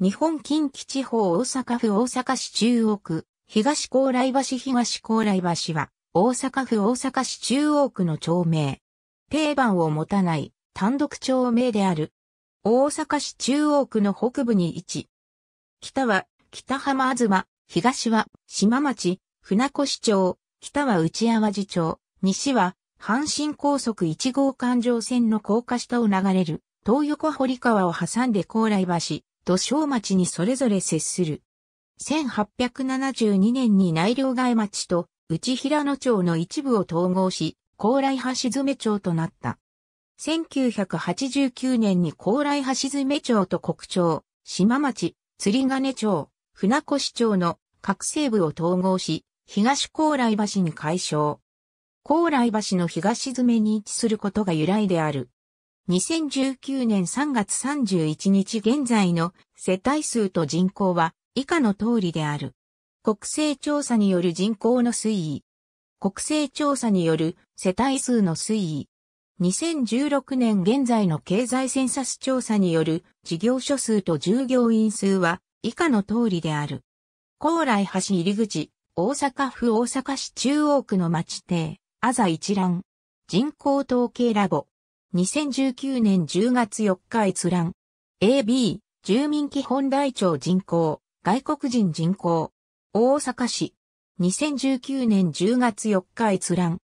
日本近畿地方大阪府大阪市中央区、東高麗橋東高麗橋は、大阪府大阪市中央区の町名。定番を持たない単独町名である。大阪市中央区の北部に位置。北は北浜東、東は島町、船越町、北は内淡路町、西は阪神高速1号環状線の高架下を流れる東横堀川を挟んで高麗橋、土小町にそれぞれ接する。1872年に内両外町と内平野町の一部を統合し、高麗橋爪町となった。1989年に高麗橋爪町と国町、島町、釣金町、船越町の各西部を統合し、東高麗橋に改称。高麗橋の東詰に位置することが由来である。2019年3月31日現在の世帯数と人口は以下の通りである。国勢調査による人口の推移。国勢調査による世帯数の推移。2016年現在の経済センサス調査による事業所数と従業員数は以下の通りである。高麗橋入口、大阪府大阪市中央区の町邸、あざ一覧。人口統計ラボ。2019年10月4日閲覧。AB、住民基本台帳人口、外国人人口。大阪市。2019年10月4日閲覧。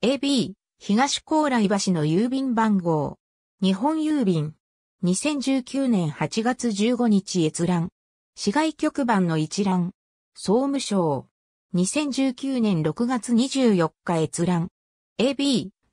AB、東高麗橋の郵便番号。日本郵便。2019年8月15日閲覧。市外局番の一覧。総務省。2019年6月24日閲覧。AB、